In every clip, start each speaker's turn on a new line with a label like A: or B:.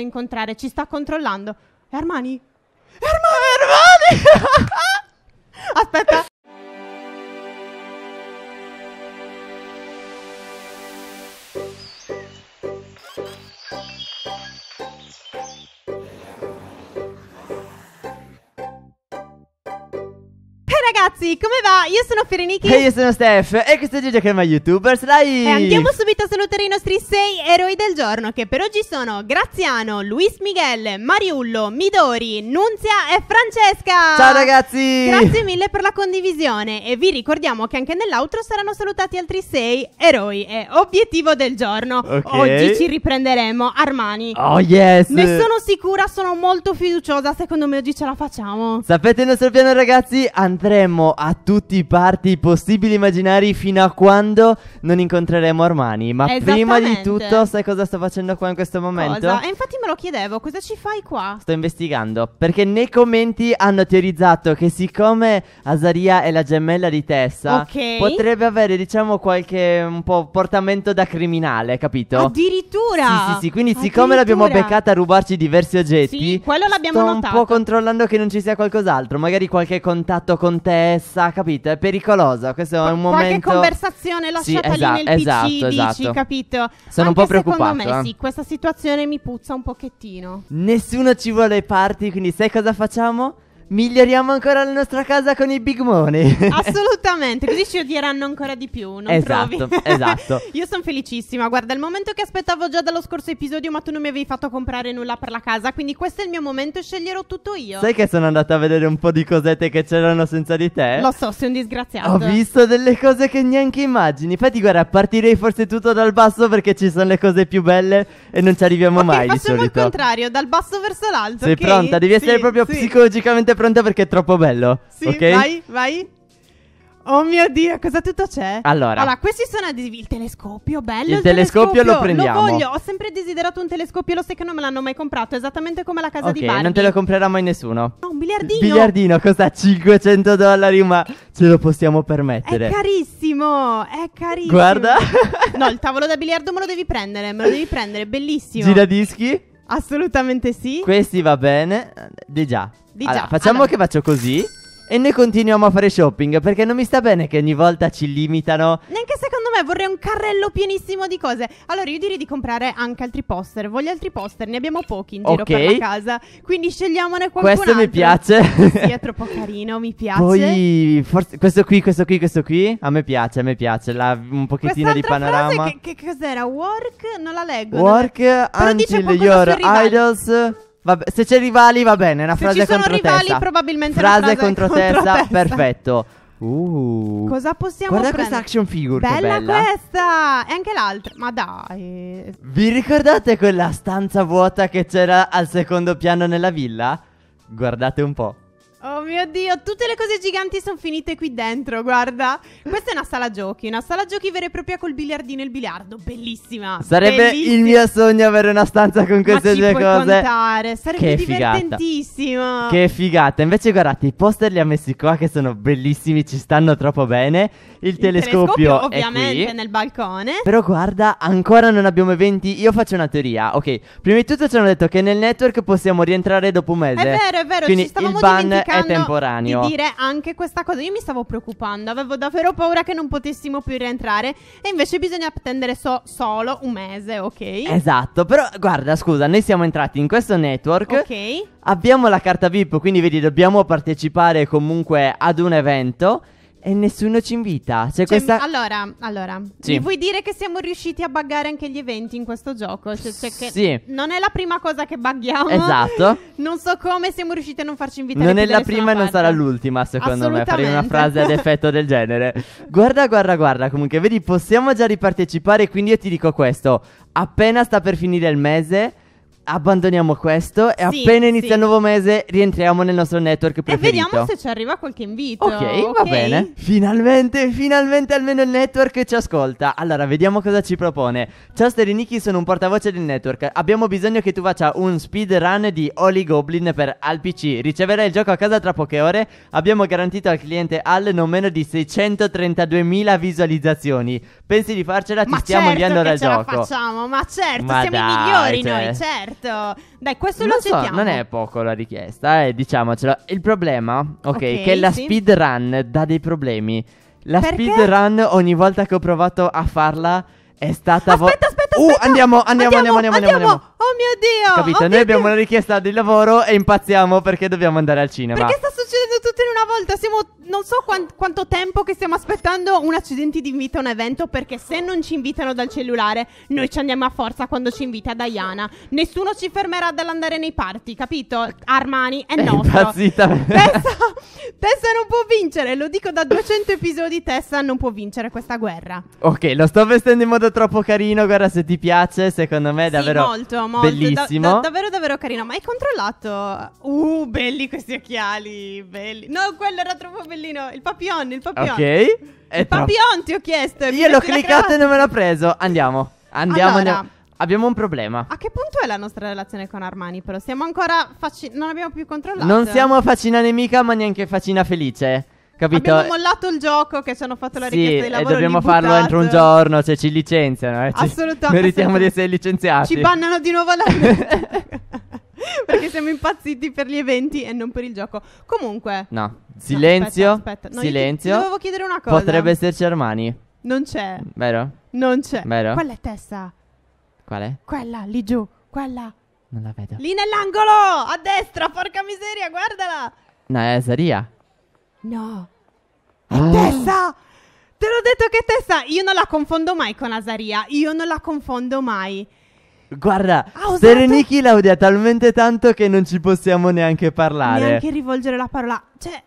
A: incontrare, ci sta controllando. Armani? Arma- Armani! Aspetta. ragazzi, come va? Io sono Ferenichi E io
B: sono Steph E questo è Gigi che è YouTubers Live E andiamo
A: subito a salutare i nostri sei eroi del giorno Che per oggi sono Graziano, Luis Miguel, Mariullo, Midori, Nunzia e Francesca Ciao ragazzi Grazie mille per la condivisione E vi ricordiamo che anche nell'outro saranno salutati altri sei eroi E obiettivo del giorno okay. Oggi ci riprenderemo Armani Oh yes Ne sono sicura, sono molto fiduciosa Secondo me oggi ce la facciamo
B: Sapete il nostro piano ragazzi? Andremo andremo a tutti i parti possibili immaginari fino a quando non incontreremo Armani. Ma prima di tutto, sai cosa sto facendo qua in questo momento? Cosa? E
A: infatti me lo chiedevo, cosa ci fai qua?
B: Sto investigando, perché nei commenti hanno teorizzato che siccome Azaria è la gemella di Tessa, okay. potrebbe avere, diciamo, qualche un po' portamento da criminale, capito?
A: Addirittura! Sì, sì, sì, quindi siccome l'abbiamo beccata
B: a rubarci diversi oggetti, sì,
A: quello l'abbiamo sto notato. un po'
B: controllando che non ci sia qualcos'altro, magari qualche contatto con te interessa, capito? È pericolosa. Questo è un Qualche momento. Qualche
A: conversazione lasciata sì, esatto, lì nel esatto, PC, esatto. dici, esatto. capito? Sono Anche un po' preoccupato. Secondo me, eh. sì, questa situazione mi puzza un pochettino.
B: Nessuno ci vuole parti, quindi sai cosa facciamo? miglioriamo ancora la nostra casa con i big money.
A: Assolutamente, così ci odieranno ancora di più. Non esatto, trovi? esatto. Io sono felicissima. Guarda, il momento che aspettavo già dallo scorso episodio, ma tu non mi avevi fatto comprare nulla per la casa. Quindi questo è il mio momento e sceglierò tutto io. Sai che
B: sono andata a vedere un po' di cosette che c'erano senza di te? Lo
A: so, sei un disgraziato. Ho visto
B: delle cose che neanche immagini. Infatti, guarda, partirei forse tutto dal basso perché ci sono le cose più belle e non ci arriviamo okay, mai. Facciamo di solito. il
A: contrario, dal basso verso l'alto. Sei okay? pronta, devi sì, essere proprio sì.
B: psicologicamente pronta pronto perché è troppo bello. Sì, okay? vai,
A: vai. Oh mio dio, cosa tutto c'è? Allora, allora questi sono adesivi. Il telescopio, bello. Il, il telescopio, telescopio, lo prendiamo. Lo voglio, ho sempre desiderato un telescopio. Lo sai che non me l'hanno mai comprato. Esattamente come la casa okay, di Barbie. non te lo
B: comprerà mai nessuno. No,
A: un biliardino. Il biliardino
B: costa 500 dollari, ma ce lo possiamo permettere. È
A: carissimo, è carissimo. Guarda, no, il tavolo da biliardo me lo devi prendere. Me lo devi prendere, bellissimo.
B: Giradischi. Assolutamente sì. Questi va bene. Di già. Di già. Allora, facciamo allora. che faccio così. E noi continuiamo a fare shopping perché non mi sta bene che ogni volta ci limitano.
A: Neanche secondo me vorrei un carrello pienissimo di cose. Allora io direi di comprare anche altri poster. Voglio altri poster, ne abbiamo pochi in giro Ok. per la casa. Quindi scegliamone qualcuno. Questo mi altro. piace. Sì, è troppo carino, mi piace. Poi
B: forse questo qui, questo qui, questo qui. A me piace, a me piace. La- un pochettino di panorama. frase
A: che, che cos'era? Work? Non la leggo. Work Però dice until qualcosa your sui
B: rivali. Vabbè, se c'è rivali va bene, una frase contro testa. Se ci sono rivali probabilmente
A: frase una frase contro, contro testa, perfetto.
B: Uh, Cosa possiamo guarda prendere? questa action figure bella, bella
A: questa E anche l'altra Ma dai
B: Vi ricordate quella stanza vuota che c'era al secondo piano nella villa? Guardate un po'
A: Oh mio Dio, tutte le cose giganti sono finite qui dentro, guarda. Questa è una sala giochi, una sala giochi vera e propria col biliardino e il biliardo, bellissima. Sarebbe bellissima. il mio
B: sogno avere una stanza con queste due cose. Contare.
A: Sarebbe che divertentissimo. Figata. Che
B: figata. Invece guardate, i poster li ha messi qua che sono bellissimi, ci stanno troppo bene. Il, il telescopio, telescopio ovviamente qui.
A: nel balcone. Però
B: guarda, ancora non abbiamo eventi. Io faccio una teoria. Ok, prima di tutto ci hanno detto che nel network possiamo rientrare dopo un mese. È vero, è vero, Quindi ci stavamo il ban è contemporaneo. di dire
A: anche questa cosa. Io mi stavo preoccupando, avevo davvero paura che non potessimo più rientrare e invece bisogna attendere so- solo un mese, ok? Esatto,
B: però guarda, scusa, noi siamo entrati in questo network. Ok. Abbiamo la carta VIP, quindi vedi, dobbiamo partecipare comunque ad un evento. E nessuno ci invita. C'è cioè, questa...
A: Allora, allora sì. mi vuoi dire che siamo riusciti a buggare anche gli eventi in questo gioco? Cioè, cioè sì. Non è la prima cosa che bugghiamo. Esatto. Non so come siamo riusciti a non farci invitare. Non è la prima e non sarà
B: l'ultima, secondo me. Fare una frase ad effetto del genere. Guarda, guarda, guarda. Comunque, vedi, possiamo già ripartecipare. Quindi io ti dico questo. Appena sta per finire il mese abbandoniamo questo e Sì, appena inizia sì. il nuovo mese rientriamo nel nostro network E vediamo se
A: ci arriva qualche invito. Ok, va bene.
B: Finalmente, finalmente almeno il network ci ascolta. Allora, vediamo cosa ci propone. Ciao Sterinichi, sono un portavoce del network. Abbiamo bisogno che tu faccia un speedrun di Holy Goblin per al PC. Riceverai il gioco a casa tra poche ore. Abbiamo garantito al cliente Al non meno di 632.000 visualizzazioni pensi di farcela, ti ma stiamo certo inviando dal gioco. Ma
A: facciamo, ma certo, ma siamo dai, i migliori cioè... noi, certo. Dai, questo non lo so, accettiamo. non è
B: poco la richiesta, eh, diciamocelo. Il problema, ok, okay che la sì. speedrun dà dei problemi. La speedrun ogni volta che ho provato a farla è stata... Aspetta, vo- aspetta, aspetta, Uh, andiamo, andiamo, andiamo, andiamo, andiamo, andiamo, andiamo. Oh mio Dio! Capito? Oh Noi abbiamo Dio. una richiesta di lavoro e impazziamo perché dobbiamo andare al cinema. Perché sta succedendo
A: tutto in una volta? Siamo non so quant- quanto tempo che stiamo aspettando un accidente di invito a un evento perché se non ci invitano dal cellulare noi ci andiamo a forza quando ci invita Diana. Nessuno ci fermerà dall'andare nei party, capito? Armani è nostro.
B: Impazzita. Tessa,
A: Tessa non può vincere, lo dico da 200 episodi, Tessa non può vincere questa guerra.
B: Ok, lo sto vestendo in modo troppo carino, guarda se ti piace, secondo me è davvero sì, molto, molto, bellissimo. Da- da-
A: davvero davvero carino, ma hai controllato? Uh, belli questi occhiali, belli. No, quello era troppo bello bellino. Il papillon, il papillon. Ok. Il eh, papillon troppo. ti ho chiesto. Io l'ho cliccato e non me
B: l'ha preso. Andiamo. Andiamo. Allora, andiamo. Abbiamo un problema. A
A: che punto è la nostra relazione con Armani? Però siamo ancora. Faci- non abbiamo più controllato. Non siamo
B: facina nemica, ma neanche facina felice. Capito? Abbiamo
A: mollato il gioco che ci hanno fatto la sì, di lavoro. E dobbiamo farlo entro un
B: giorno, cioè ci licenziano. Eh? Ci Assolutamente. Meritiamo di essere licenziati. Ci bannano
A: di nuovo la. Perché siamo impazziti per gli eventi e non per il gioco. Comunque.
B: No, silenzio. No, aspetta, aspetta. No, silenzio. Ti, dovevo chiedere una cosa. Potrebbe esserci Armani. Non c'è. Vero? Non c'è. Vero? Qual è Tessa? Quale?
A: Quella, lì giù. Quella. Non la vedo. Lì nell'angolo, a destra, porca miseria, guardala.
B: No, è Saria. No. È oh. Ah. Tessa!
A: Te l'ho detto che è Tessa, io non la confondo mai con Asaria. io non la confondo mai.
B: Guarda, ah, Sereniki usato... l'odia talmente tanto che non ci possiamo neanche parlare. Neanche
A: rivolgere la parola. Cioè,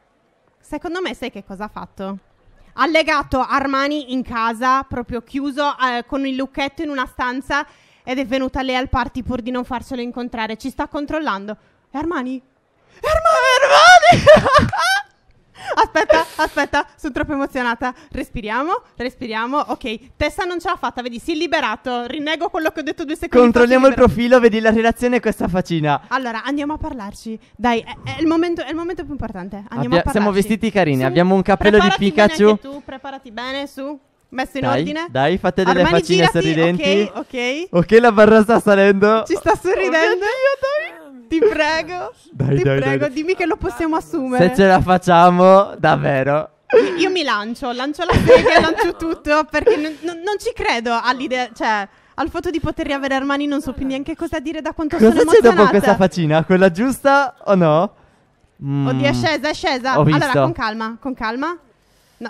A: secondo me sai che cosa ha fatto? Ha legato Armani in casa, proprio chiuso, eh, con il lucchetto in una stanza ed è venuta lei al party pur di non farselo incontrare. Ci sta controllando. Armani? Armani! Armani! aspetta, aspetta, sono troppo emozionata. Respiriamo, respiriamo. Ok, Tessa non ce l'ha fatta, vedi, si è liberato. Rinnego quello che ho detto due secondi. Controlliamo il
B: profilo, vedi la relazione e questa facina.
A: Allora, andiamo a parlarci. Dai, è, è, il, momento, è il, momento, più importante. Andiamo Abbia- a parlarci. Siamo vestiti
B: carini, su, abbiamo un cappello di Pikachu. Bene
A: tu, preparati bene, su. Messo in dai, ordine? Dai, fate delle Armani, faccine girati, sorridenti. Ok, ok. Ok,
B: la barra sta salendo. Ci sta
A: sorridendo. Oh, mio Dio, ti prego,
B: dai, ti dai, prego, dai,
A: dimmi che lo possiamo assumere. Se ce la
B: facciamo, davvero.
A: Io mi lancio, lancio la sedia, lancio tutto perché non, non, non ci credo all'idea, cioè al fatto di poter riavere Armani non so più neanche cosa dire da quanto cosa sono emozionata. Cosa c'è
B: dopo questa faccina? Quella giusta o no? Mm. Oddio, è mm. scesa, è scesa. Ho allora, visto. con
A: calma, con calma.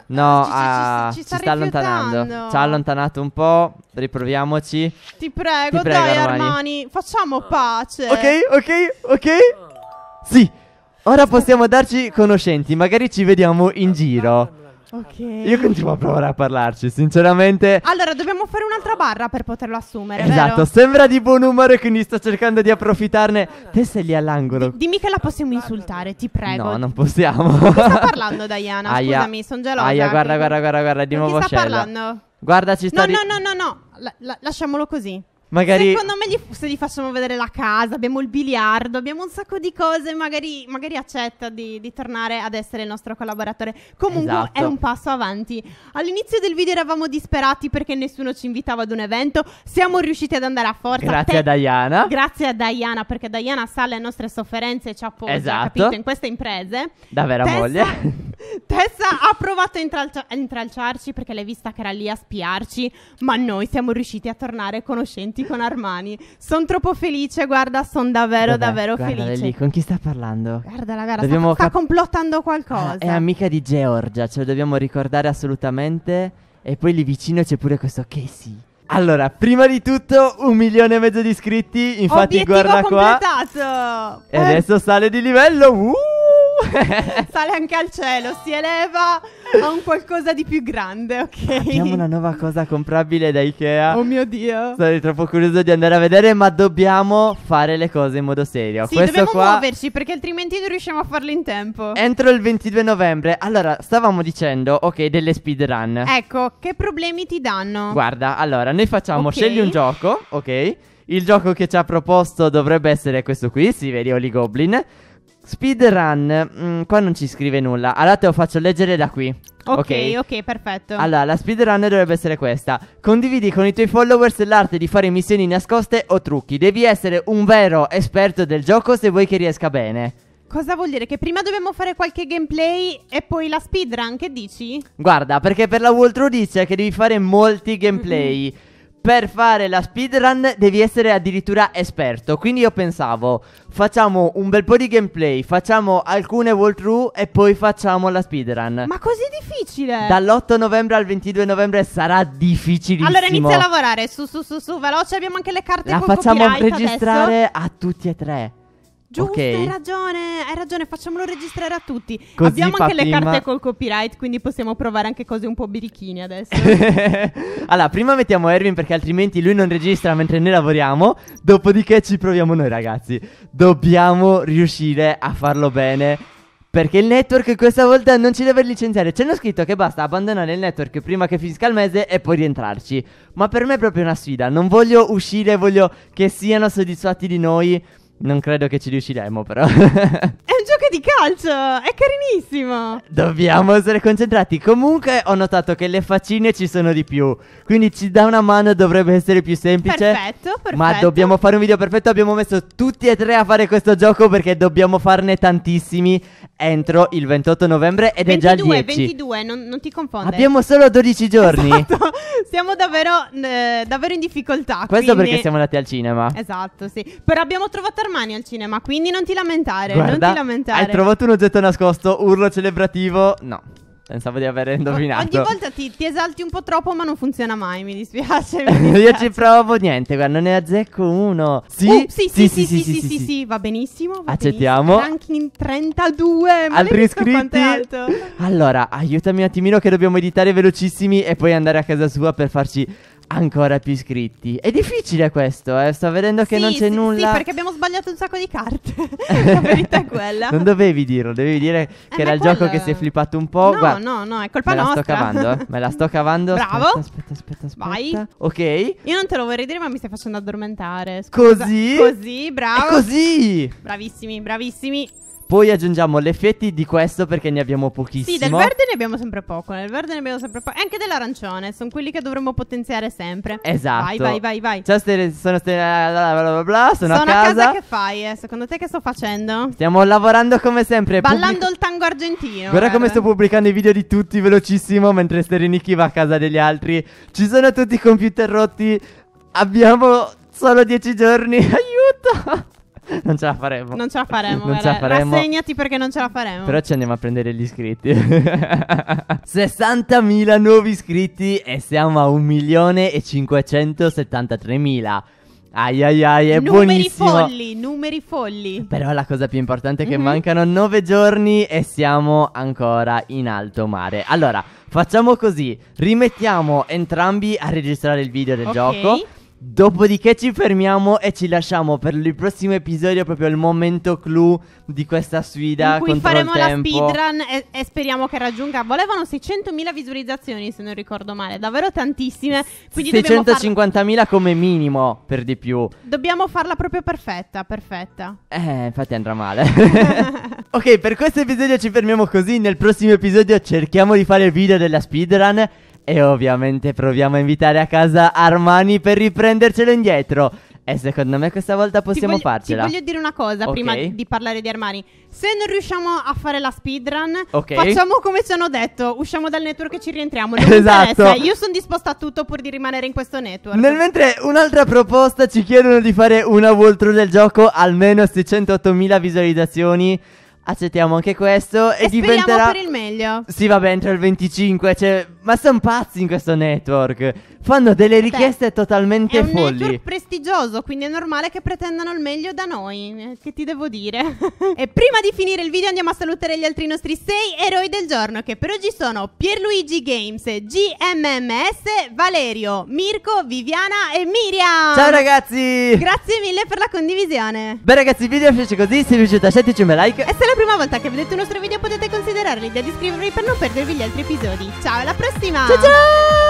B: No, no ci, ah, ci, ci, sta, ci sta allontanando. Ci ha allontanato un po'. Riproviamoci.
A: Ti prego, Ti prego dai, Armani. Armani. facciamo pace. Ok,
B: ok, ok. Sì, ora possiamo darci conoscenti. Magari ci vediamo in giro.
A: Ok. Io continuo a provare
B: a parlarci, sinceramente.
A: Allora, dobbiamo fare un'altra barra per poterlo assumere. Esatto, vero? sembra
B: di buon umore, quindi sto cercando di approfittarne. Te sei lì all'angolo. D-
A: dimmi che la possiamo insultare, ti prego. No,
B: non possiamo. chi
A: sta parlando, Diana? Aia. Scusami, sono gelosa. Aia, guarda, guarda,
B: guarda, guarda, di nuovo sta scella. parlando? Guarda, ci sta. No, ri- no,
A: no, no, no. La- la- lasciamolo così.
B: Magari... Secondo
A: me gli, se gli facciamo vedere la casa, abbiamo il biliardo, abbiamo un sacco di cose, magari, magari accetta di, di, tornare ad essere il nostro collaboratore. Comunque esatto. è un passo avanti. All'inizio del video eravamo disperati perché nessuno ci invitava ad un evento, siamo riusciti ad andare a forza. Grazie Te- a Diana. Grazie a Diana perché Diana sa le nostre sofferenze e ci appoggia, esatto. in queste imprese.
B: Da vera Tessa, moglie.
A: Tessa ha provato a, intralcia- intralciarci perché l'hai vista che era lì a spiarci, ma noi siamo riusciti a tornare conoscenti con Armani. Sono troppo felice, guarda, sono davvero, Vabbè, davvero felice. Lì,
B: con chi sta parlando? Guarda
A: la gara, dobbiamo sta, sta
B: complottando qualcosa. Ah, è amica di Georgia, ce lo dobbiamo ricordare assolutamente. E poi lì vicino c'è pure questo Casey. Allora, prima di tutto un milione e mezzo di iscritti, infatti Obiettivo guarda completato. qua. E adesso sale di livello. Uh!
A: sale anche al cielo, si eleva a un qualcosa di più grande, ok?
B: Abbiamo una nuova cosa comprabile da Ikea. Oh mio Dio. Sarei troppo curioso di andare a vedere, ma dobbiamo fare le cose in modo serio. Sì, Questo dobbiamo qua...
A: muoverci perché altrimenti non riusciamo a farlo in tempo.
B: Entro il 22 novembre. Allora, stavamo dicendo, ok, delle speedrun.
A: Ecco, che problemi ti danno? Guarda,
B: allora, noi facciamo, okay. scegli un gioco, ok? Il gioco che ci ha proposto dovrebbe essere questo qui, si vede Holy Goblin. Speedrun, mm, qua non ci scrive nulla. Allora te lo faccio leggere da qui. Ok,
A: ok, perfetto. Allora,
B: la speedrun dovrebbe essere questa. Condividi con i tuoi followers l'arte di fare missioni nascoste o trucchi. Devi essere un vero esperto del gioco se vuoi che riesca bene.
A: Cosa vuol dire? Che prima dobbiamo fare qualche gameplay e poi la speedrun, che dici?
B: Guarda, perché per la Waltro dice che devi fare molti gameplay. Mm-hmm per fare la speedrun devi essere addirittura esperto. Quindi io pensavo, facciamo un bel po' di gameplay, facciamo alcune walkthrough e poi facciamo la speedrun. Ma così
A: difficile?
B: Dall'8 novembre al 22 novembre sarà difficilissimo. Allora inizia a
A: lavorare, su su su su, veloce, abbiamo anche le carte La facciamo registrare adesso.
B: a tutti e tre. Giusto, okay. hai
A: ragione, hai ragione, facciamolo registrare a tutti. Così Abbiamo anche le carte col copyright, quindi possiamo provare anche cose un po' birichini adesso.
B: allora, prima mettiamo Erwin perché altrimenti lui non registra mentre noi lavoriamo, dopodiché ci proviamo noi ragazzi. Dobbiamo riuscire a farlo bene. Perché il network questa volta non ci deve licenziare. C'è hanno scritto che basta abbandonare il network prima che finisca il mese e poi rientrarci. Ma per me è proprio una sfida. Non voglio uscire, voglio che siano soddisfatti di noi. Non credo che ci riusciremo, però. è un gioco
A: di calcio, è carinissimo.
B: Dobbiamo essere concentrati. Comunque ho notato che le faccine ci sono di più. Quindi ci dà una mano, dovrebbe essere più semplice. Perfetto, perfetto. Ma dobbiamo fare un video perfetto. Abbiamo messo tutti e tre a fare questo gioco perché dobbiamo farne tantissimi entro il 28 novembre ed 22, è già il 10. 22,
A: non, non ti confondere. Abbiamo solo
B: 12 giorni. Esatto.
A: Siamo davvero, eh, davvero in difficoltà. Questo quindi... perché siamo
B: andati al cinema.
A: Esatto, sì. Però abbiamo trovato Armani al cinema, quindi non ti lamentare, Guarda, non ti lamentare. Hai trovato
B: un oggetto nascosto, urlo celebrativo. No. Pensavo di aver indovinato. ogni volta
A: ti, ti, esalti un po' troppo, ma non funziona mai. Mi dispiace. Mi dispiace. Io ci
B: provo niente, guarda, non ne azzecco uno. Sì, uh, sì, sì, sì, sì, sì, sì, sì,
A: sì, va benissimo. Va Accettiamo. Benissimo. Ranking 32. Ma Altri iscritti.
B: Allora, aiutami un attimino che dobbiamo editare velocissimi e poi andare a casa sua per farci ancora più iscritti. È difficile questo, eh? Sto vedendo che sì, non c'è sì, nulla. Sì, perché
A: abbiamo sbagliato un sacco di carte. La verità è quella. non
B: dovevi dirlo, dovevi dire che eh, era il quello... gioco che si è flippato un po'. No, Guarda, no,
A: no, è colpa me nostra. Me la sto cavando, eh? Me
B: la sto cavando. Bravo. Aspetta, aspetta, aspetta, Vai. Ok. Io
A: non te lo vorrei dire, ma mi stai facendo addormentare. Scusa. Così? Così, bravo. È così. Bravissimi, bravissimi.
B: Poi aggiungiamo le feti di questo perché ne abbiamo pochissimo. Sì, del verde
A: ne abbiamo sempre poco. Del verde ne abbiamo sempre poco. E anche dell'arancione. Sono quelli che dovremmo potenziare sempre. Esatto. Vai, vai, vai, vai. Ciao,
B: st- sono, st- bla bla bla, sono, sono a casa. Sono a casa
A: che fai? Eh? Secondo te che sto facendo?
B: Stiamo lavorando come sempre. Ballando
A: pubblic- il tango argentino. Guarda come
B: sto pubblicando i video di tutti velocissimo mentre Sterinichi va a casa degli altri. Ci sono tutti i computer rotti. Abbiamo solo dieci giorni. Aiuto! non ce la faremo. Non ce la faremo. non ce la faremo. Rassegnati
A: perché non ce la faremo. Però
B: ci andiamo a prendere gli iscritti. 60.000 nuovi iscritti e siamo a 1.573.000. Ai ai ai, è numeri buonissimo. Numeri
A: folli, numeri folli. Però
B: la cosa più importante è che mm-hmm. mancano nove giorni e siamo ancora in alto mare. Allora, facciamo così, rimettiamo entrambi a registrare il video del okay. gioco. Dopodiché ci fermiamo e ci lasciamo per il prossimo episodio, proprio il momento clou di questa sfida. In cui faremo la speedrun
A: e, e, speriamo che raggiunga. Volevano 600.000 visualizzazioni, se non ricordo male, davvero tantissime. 650.000
B: farla... come minimo, per di più.
A: Dobbiamo farla proprio perfetta, perfetta.
B: Eh, infatti andrà male. ok, per questo episodio ci fermiamo così. Nel prossimo episodio cerchiamo di fare il video della speedrun. E ovviamente proviamo a invitare a casa Armani per riprendercelo indietro. E secondo me questa volta possiamo voglio, farcela. Ti voglio
A: dire una cosa okay. prima di parlare di Armani. Se non riusciamo a fare la speedrun, okay. facciamo come ci hanno detto: usciamo dal network e ci rientriamo. Non esatto. Io sono disposta a tutto pur di rimanere in questo network. Nel mentre
B: un'altra proposta ci chiedono di fare una walkthrough del gioco, almeno 608.000 visualizzazioni accettiamo anche questo e, e diventerà per
A: il meglio.
B: Sì, vabbè, entro il 25, cioè, ma sono pazzi in questo network fanno delle richieste Beh, totalmente folli. È un folli.
A: prestigioso, quindi è normale che pretendano il meglio da noi. Eh, che ti devo dire? e prima di finire il video andiamo a salutare gli altri nostri sei eroi del giorno, che per oggi sono Pierluigi Games, GMMS, Valerio, Mirko, Viviana e Miriam. Ciao ragazzi! Grazie mille per la condivisione.
B: Beh ragazzi, il video piace così, se vi è piaciuto lasciateci un bel like.
A: E se è la prima volta che vedete un nostro video potete considerare l'idea di iscrivervi per non perdervi gli altri episodi. Ciao, alla prossima! Ciao ciao!